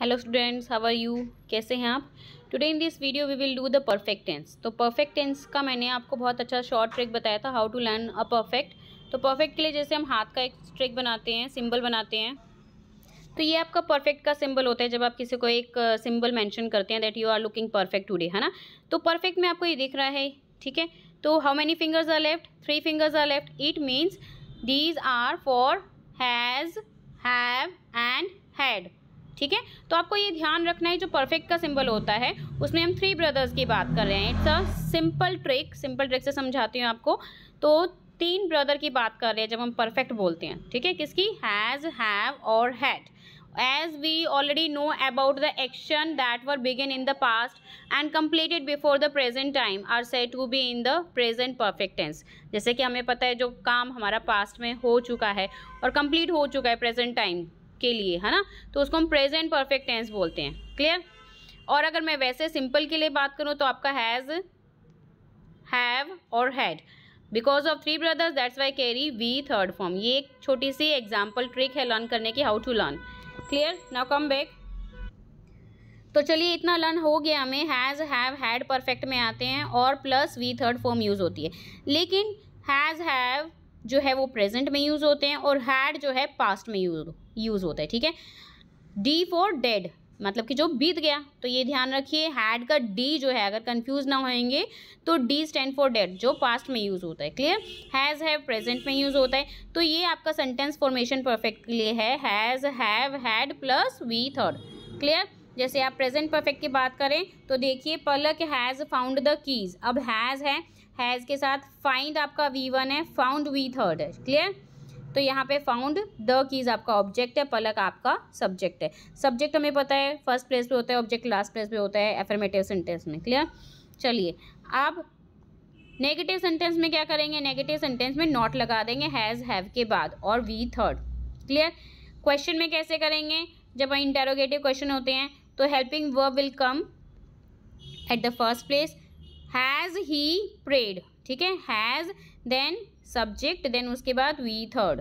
hello students how are you कैसे हैं आप today in this video we will do the perfect tense तो perfect tense का मैंने आपको बहुत अच्छा शॉर्ट ट्रिक बताया था how to learn a perfect तो परफेक्ट के लिए जैसे हम हाथ का एक ट्रिक बनाते हैं सिंबल बनाते हैं तो ये आपका परफेक्ट का सिंबल होता है जब आप किसी को एक सिंबल मैंशन करते हैं that you are looking perfect today है ना तो परफेक्ट में आपको ये दिख रहा है ठीक है तो how many fingers are left three fingers are left it means these are for has have and had ठीक है तो आपको ये ध्यान रखना है जो परफेक्ट का सिंबल होता है उसमें हम थ्री ब्रदर्स की बात कर रहे हैं it's a simple trick simple trick से समझाती हूँ आपको तो तीन ब्रदर की बात कर रहे हैं जब हम परफेक्ट बोलते हैं ठीक है किसकी हैज़ हैव और had as we already know about the action that were begin in the past and completed before the present time are said to be in the present perfect tense जैसे कि हमें पता है जो काम हमारा past में हो चुका है और कंप्लीट हो चुका है प्रेजेंट टाइम के लिए है ना तो उसको हम प्रेजेंट परफेक्ट टेंस बोलते हैं क्लियर और अगर मैं वैसे सिंपल के लिए बात करूँ तो आपका हैज़ हैव और had because of three brothers that's why carry v third form ये एक छोटी सी एग्जाम्पल ट्रिक है लर्न करने की how to learn clear now come back तो चलिए इतना लर्न हो गया हमें हैज़ हैव हैड परफेक्ट में आते हैं और plus v third form use होती है लेकिन हैज़ हैव जो है वो प्रेजेंट में यूज़ होते हैं और हैड जो है पास्ट में यूज़ यूज़ होता है ठीक है डी फॉर डेड मतलब कि जो बीत गया तो ये ध्यान रखिए हैड का डी जो है अगर कंफ्यूज ना होएंगे तो डी स्टैंड फॉर डेड जो पास्ट में यूज़ होता है क्लियर हैज़ हैव प्रेजेंट में यूज़ होता है तो ये आपका सेंटेंस फॉर्मेशन परफेक्ट के लिए है has have had plus v third clear जैसे आप प्रेजेंट परफेक्ट की बात करें तो देखिए Palak has found the keys अब हैज़ है हैज़ के साथ फाइंड आपका वी वन है फाउंड वी थर्ड है क्लियर तो यहाँ पे फाउंड द कीज़ आपका ऑब्जेक्ट है पलक आपका सब्जेक्ट है सब्जेक्ट हमें पता है फर्स्ट प्लेस पे होता है ऑब्जेक्ट लास्ट प्लेस पे होता है एफर्मेटिव सेंटेंस में क्लियर चलिए अब नेगेटिव सेंटेंस में क्या करेंगे नेगेटिव सेंटेंस में नॉट लगा देंगे हैज़ हैव के बाद और वी थर्ड क्लियर क्वेश्चन में कैसे करेंगे जब इंटेरोगेटिव क्वेश्चन होते हैं तो helping verb will come at the first place has he prayed ठीक है हैज़ देन सब्जेक्ट देन उसके बाद वी थर्ड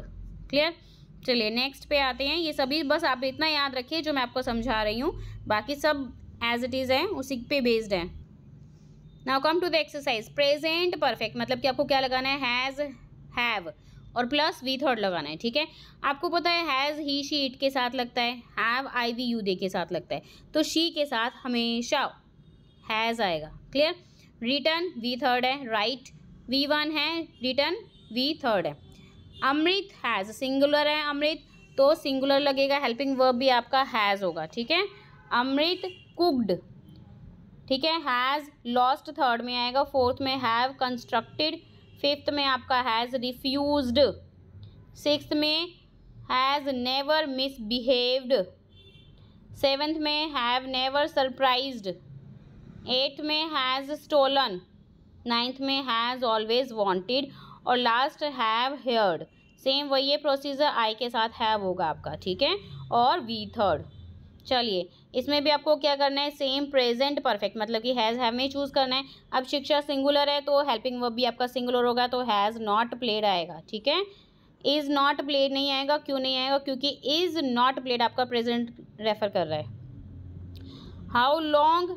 क्लियर चलिए नेक्स्ट पे आते हैं ये सभी बस आप इतना याद रखिए जो मैं आपको समझा रही हूँ बाकी सब एज इट इज़ है उसी पे बेस्ड है now come to the exercise present perfect मतलब कि आपको क्या लगाना है हैज़ हैव और प्लस वी थर्ड लगाना है ठीक है आपको पता है हैज़ ही शी इट के साथ लगता है have I we you they के साथ लगता है तो शी के साथ हमेशा हैज़ आएगा क्लियर रिटर्न वी थर्ड है राइट वी वन है रिटर्न वी थर्ड है अमृत हैज़ सिंगुलर है अमृत तो सिंगुलर लगेगा हेल्पिंग वर्ब भी आपका हैज़ होगा ठीक है अमृत कुक्ड ठीक है हैज़ लॉस्ट थर्ड में आएगा फोर्थ में हैव कंस्ट्रक्टेड फिफ्थ में आपका हैज़ रिफ्यूज्ड सिक्स में हैज़ नेवर मिसबिहेव्ड सेवेंथ में हैव नेवर सरप्राइज्ड एट्थ में हैज़ स्टोलन नाइन्थ में हैज़ ऑलवेज वांटेड और लास्ट हैव हेयर्ड सेम वही है प्रोसीजर आई के साथ हैव होगा आपका ठीक है और वी थर्ड चलिए इसमें भी आपको क्या करना है सेम प्रेजेंट परफेक्ट मतलब कि हैज़ हैव में चूज़ करना है अब शिक्षा सिंगुलर है तो हेल्पिंग वर्ब भी आपका सिंगुलर होगा तो हैज़ नॉट प्लेड आएगा ठीक है इज़ नॉट प्लेड नहीं आएगा क्यों नहीं आएगा क्योंकि इज़ नॉट प्लेड आपका प्रेजेंट रेफर कर रहा है how long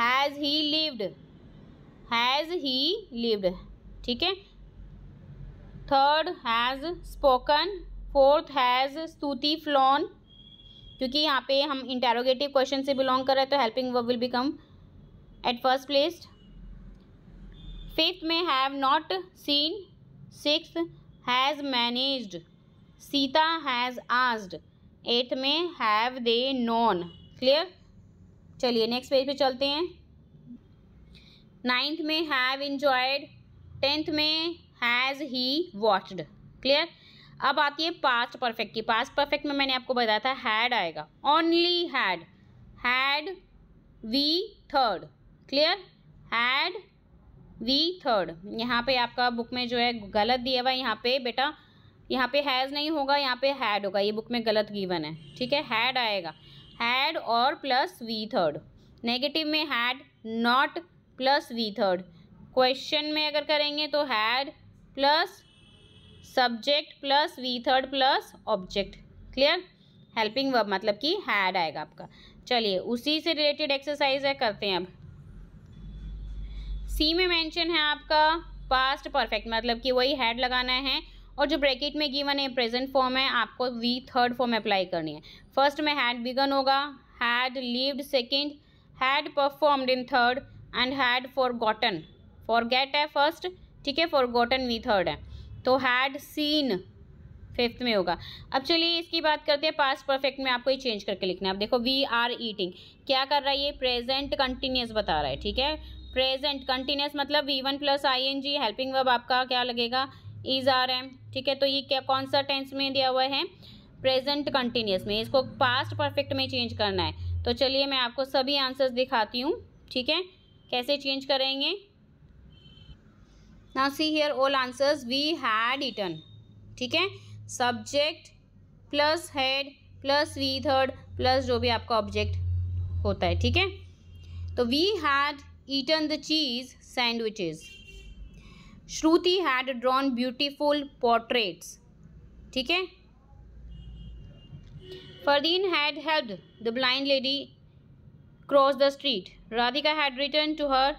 has he lived has he lived ठीक है third has spoken fourth has Stuti flown क्योंकि यहाँ पे हम इंटेरोगेटिव क्वेश्चन से बिलोंग कर रहे हैं तो helping verb will become at first place fifth में have not seen six has managed Sita has asked eighth में हैव दे नॉन क्लियर चलिए नेक्स्ट पेज पे चलते हैं नाइन्थ में हैव इन्जॉयड टेंथ में हैज़ ही वॉचड क्लियर अब आती है पास्ट परफेक्ट की पास्ट परफेक्ट में मैंने आपको बताया था हैड आएगा only had had v third clear had v third यहाँ पे आपका बुक में जो है गलत दिया हुआ है यहाँ पे बेटा यहाँ पे हैज़ नहीं होगा यहाँ पे हैड होगा ये बुक में गलत गिवन है ठीक है हैड आएगा हैड और प्लस वी थर्ड नेगेटिव में had not plus v third question में अगर करेंगे तो had plus subject plus v third plus object clear helping verb मतलब कि हैड आएगा आपका चलिए उसी से रिलेटेड एक्सरसाइज है करते हैं अब सी में मेंशन है आपका पास्ट परफेक्ट मतलब कि वही हैड लगाना है और जो ब्रैकेट में गिवन है प्रेजेंट फॉर्म है आपको वी थर्ड फॉर्म अप्लाई करनी है फर्स्ट में हैड बिगन होगा had lived second had performed in third and had forgotten forget है फर्स्ट ठीक है फॉर गोटन वी थर्ड है तो हैड सीन फिफ्थ में होगा अब चलिए इसकी बात करते हैं पास्ट परफेक्ट में आपको ये चेंज करके लिखना है आप देखो वी आर ईटिंग क्या कर रहा है ये प्रेजेंट कंटिन्यूस बता रहा है ठीक है प्रेजेंट कंटिन्यूस मतलब v one plus i n g helping verb आपका क्या लगेगा इज आर एम ठीक है तो ये क्या कौन सा टेंस में दिया हुआ है प्रेजेंट कंटिन्यूस में इसको पास्ट परफेक्ट में चेंज करना है तो चलिए मैं आपको सभी आंसर्स दिखाती हूँ ठीक है कैसे चेंज करेंगे now see here all answers we had eaten ठीक है subject plus had plus v third plus जो भी आपका ऑब्जेक्ट होता है ठीक है तो we had eaten the cheese sandwiches Shruti had drawn beautiful portraits ठीक है Fardeen had helped the blind lady cross the street Radhika had return to her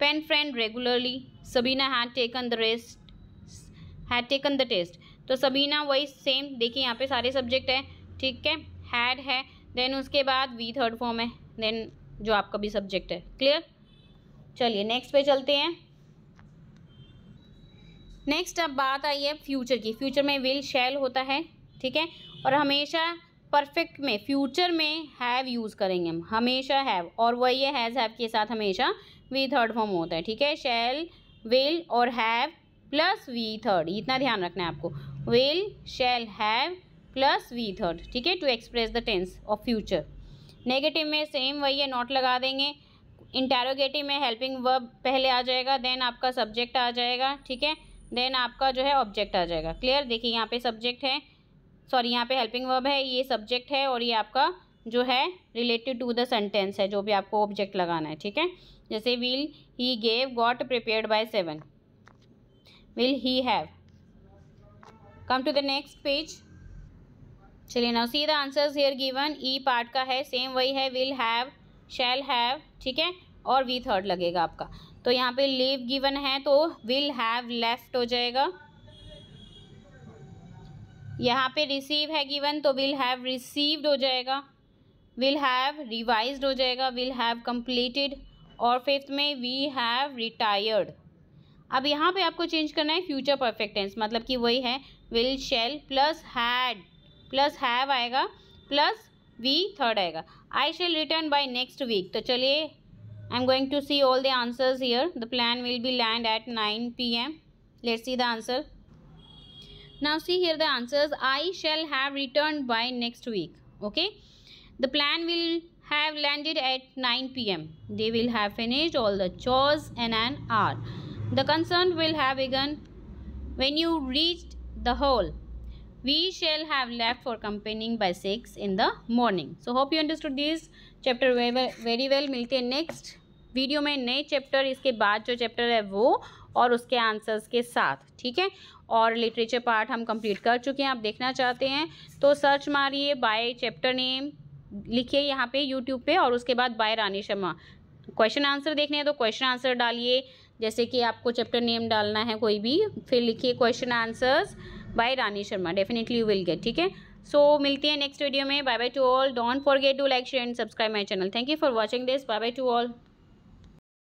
pen friend regularly Sabina had taken the rest had taken the test तो सबीना वही same देखिए यहाँ पे सारे subject है ठीक है हैड है देन उसके बाद वी थर्ड फॉर्म है देन जो आपका भी सब्जेक्ट है क्लियर चलिए नेक्स्ट पे चलते हैं नेक्स्ट अब बात आई है फ्यूचर की फ्यूचर में विल शैल होता है ठीक है और हमेशा परफेक्ट में फ्यूचर में हैव यूज़ करेंगे हम हमेशा हैव और वही है हैज़ हैव के साथ हमेशा वी थर्ड फॉर्म होता है ठीक है शैल विल और हैव प्लस वी थर्ड इतना ध्यान रखना है आपको will shall have plus v third ठीक है to express the tense of future negative में सेम वही है नॉट लगा देंगे इंटेरोगेटिव में हेल्पिंग वर्ब पहले आ जाएगा देन आपका सब्जेक्ट आ जाएगा ठीक है देन आपका जो है ऑब्जेक्ट आ जाएगा क्लियर देखिए यहाँ पे सब्जेक्ट है सॉरी यहाँ पे हेल्पिंग वर्ब है ये सब्जेक्ट है और ये आपका जो है रिलेटेड टू द सेंटेंस है जो भी आपको ऑब्जेक्ट लगाना है ठीक है जैसे will he gave got prepared by seven will he have come to the next page चलिए now see the answers here given e part का है सेम वही है विल हैव शैल हैव ठीक है और वी थर्ड लगेगा आपका तो यहाँ पे लिव गिवन है तो विल हैव लेफ्ट हो जाएगा यहाँ पे रिसीव है गिवन तो विल हैव रिसीव्ड हो जाएगा विल हैव रिवाइज्ड हो जाएगा विल हैव कंप्लीटेड और फिफ्थ में वी हैव रिटायर्ड अब यहाँ पे आपको चेंज करना है फ्यूचर परफेक्ट टेंस मतलब कि वही है will shall plus had plus have आएगा प्लस वी थर्ड आएगा I shall return by next week तो चलिए I am going to see all the answers here the plan will be land at nine p m let see the answer now see here the answers I shall have return by next week okay the plan will have landed at 9 pm they will have finished all the chores in an hour the concern will have begun when you reached the hall we shall have left for campaigning by 6 in the morning so hope you understood this chapter very well very well milte हैं next video में नए chapter इसके बाद जो chapter है वो और उसके आंसर्स के साथ ठीक है और लिटरेचर पार्ट हम कंप्लीट कर चुके हैं आप देखना चाहते हैं तो सर्च मारिए बाय चैप्टर नेम लिखिए यहाँ पे यूट्यूब पे और उसके बाद by Rani Sharma question answer देखने हैं तो क्वेश्चन आंसर डालिए जैसे कि आपको चैप्टर नेम डालना है कोई भी फिर लिखिए question answers by Rani Sharma definitely you will get ठीक है सो मिलती है नेक्स्ट वीडियो में bye bye to all don't forget to like share and subscribe my channel thank you for watching this bye bye to all